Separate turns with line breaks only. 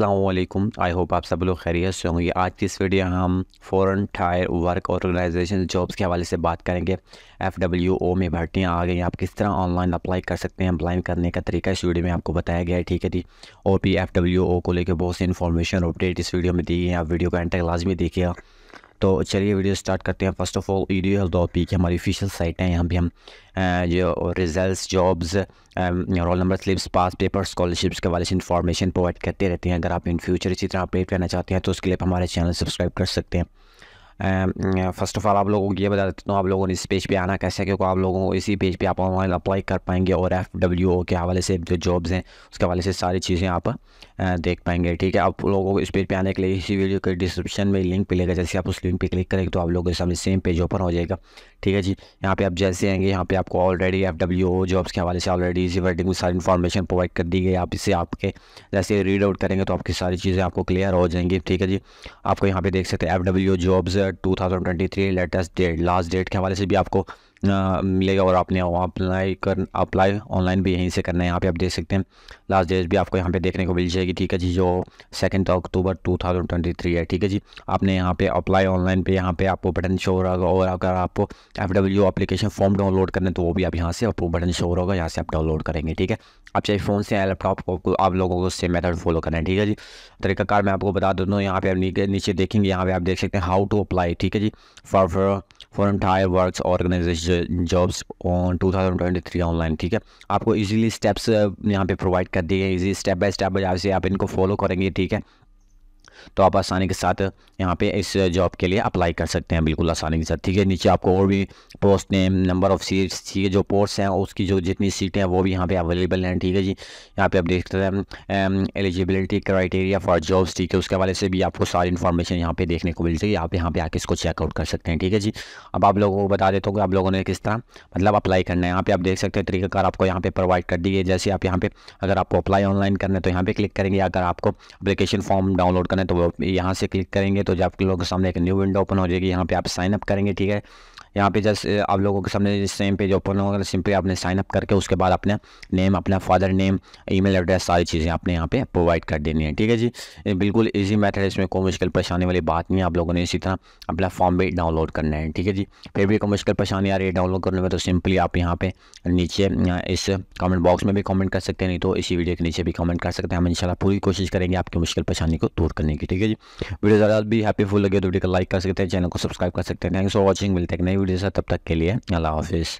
Aslam I hope आप सब लोग खैरियत से होंगे आज की इस वीडियो में हम foreign tyre work organisation jobs के हवाले से बात करेंगे एफ डब्ल्यू ओ में भर्तियाँ आ गई हैं आप किस तरह ऑनलाइन अप्लाई कर सकते हैं अप्लाई करने का तरीका इस वीडियो में आपको बताया गया है ठीक है जी O P F W O को लेकर बहुत सी इन्फॉर्मेशन अपडेट इस वीडियो में दी है आप वीडियो का एंटर लाजमी देखिएगा तो चलिए वीडियो स्टार्ट करते हैं first of all E D L dot P की हमारी ऑफिशियल साइट है यहाँ पे हम जो results jobs roll number slips pass paper scholarships के वाले से इन्फॉर्मेशन प्रोवाइड करते रहते हैं अगर आप इन फ्यूचर इसी तरह अपडेट करना चाहते हैं तो उसके लिए आप हमारे चैनल सब्सक्राइब कर सकते हैं फर्स्ट ऑफ़ ऑल आप लोगों को ये बता देता हूँ आप लोगों ने इस पेज पे आना कैसे क्योंकि आप लोगों को इसी पेज पे आप ऑनलाइन अप्लाई कर पाएंगे और एफ डब्ल्यू ओ के हवाले से जो जॉब्स हैं उसके हवाले से सारी चीज़ें आप uh, देख पाएंगे ठीक है आप लोगों को इस पेज पे आने के लिए इसी वीडियो के डिस्क्रिप्शन में लिंक मिलेगा जैसे आप उस लिंक पर क्लिक करेंगे तो आप लोगों के सामने सेम पेज ओपन हो जाएगा ठीक है जी यहाँ पर आप जैसे आएंगे यहाँ पर आपको already F W O jobs के हवाले से ऑलरेडी इसी वर्डिंग में सारी इन्फॉर्मेशन प्रोवाइड कर दी गई आप इसे आपके जैसे रीड आउट करेंगे तो आपकी सारी चीज़ें आपको क्लियर हो जाएंगी ठीक है जी आपको यहाँ पर देख सकते हैं F W jobs two thousand twenty three latest date last date के हवाले से भी आपको मिलेगा और आपने अप्लाई कर अप्लाई ऑनलाइन भी यहीं से करना है यहाँ पे आप देख सकते हैं लास्ट डेट भी आपको यहाँ पे देखने को मिल जाएगी ठीक है जी जो सेकेंड अक्टूबर 2023 है ठीक है जी आपने यहाँ पे अप्लाई ऑनलाइन पे यहाँ पे आपको बटन शो हो रहा होगा और अगर आपको F W application form download करना है तो वो भी आप यहाँ से आपको बटन शो हो रहा होगा यहाँ से आप डाउनलोड करेंगे ठीक है आप चाहे फ़ोन से या लैपटॉप को आप लोगों को सेम मेथड फॉलो करना है ठीक है जी कार मैं आपको बता देता हूँ यहाँ पे आप नीचे देखेंगे यहाँ पे आप देख सकते हैं हाउ टू अप्लाई ठीक है जी for for entire work organisation jobs on three online ठीक है आपको इजीली स्टेप्स uh, यहाँ पे प्रोवाइड कर दिए गए इजी स्टेप बाय स्टेप जैसे आप इनको फॉलो करेंगे ठीक है तो आप आसानी के साथ यहाँ पे इस जॉब के लिए अप्लाई कर सकते हैं बिल्कुल आसानी के साथ ठीक है नीचे आपको और भी post name number of seats ठीक है जो पोस्ट हैं उसकी जो जितनी सीटें हैं वो भी यहाँ पे अवेलेबल हैं ठीक है जी यहाँ पे आप देख सकते हैं एलिजिबिलिटी क्राइटेरिया फॉर जॉब्स ठीक है उसके हवाले से भी आपको सारी इन्फॉर्मेशन यहाँ पे देखने को मिल जाएगी आप यहाँ पे आके इसको चेकआउट कर सकते हैं ठीक है जी अब आप लोगों को बता देते हो आप लोगों ने किस तरह मतलब अप्लाई करना है यहाँ पर आप देख सकते हैं तरीकाकार आपको यहाँ पर प्रोवाइड कर दी जैसे आप यहाँ पे अगर आपको अप्लाई ऑनलाइन करना है तो यहाँ पे क्लिक करेंगे अगर आपको अप्लीकेशन फॉर्म डाउनलोड करना है तो यहाँ से क्लिक करेंगे तो जो आपके लोगों के सामने एक न्यू विंडो ओपन हो जाएगी यहाँ पे आप साइन अप करेंगे ठीक है यहाँ पे जस्ट आप लोगों के सामने सेम पेज ओपन होगा सिंपली आपने साइन अप करके उसके बाद अपने नेम अपना फादर नेम ईमेल एड्रेस सारी चीज़ें आपने यहाँ पे प्रोवाइड कर देनी है ठीक है जी बिल्कुल ईजी मेथड है इसमें कोई मुश्किल परेशानी वाली बात नहीं है आप लोगों ने इसी तरह अपना फॉर्म भी डाउनलोड करना है ठीक है जी फिर भी कोई मुश्किल परेशानी आ रही है डाउनलोड करने में तो सिंपली आप यहाँ पे नीचे इस कमेंट बॉक्स में भी कमेंट कर सकते हैं नहीं तो इसी वीडियो के नीचे भी कमेंट कर सकते हैं हम इंशाल्लाह पूरी कोशिश करेंगे आपकी मुश्किल परेशानी को दूर करने की ठीक है जी वीडियो ज़्यादा भी हैप्पीफुल लगे तो वीडियो को लाइक कर सकते हैं चैनल को सब्सक्राइब कर सकते हैं थैंक्स फॉर वॉचिंग मिलते हैं नई वीडियो साथ तब तक के लिए अल्लाह हाफिज़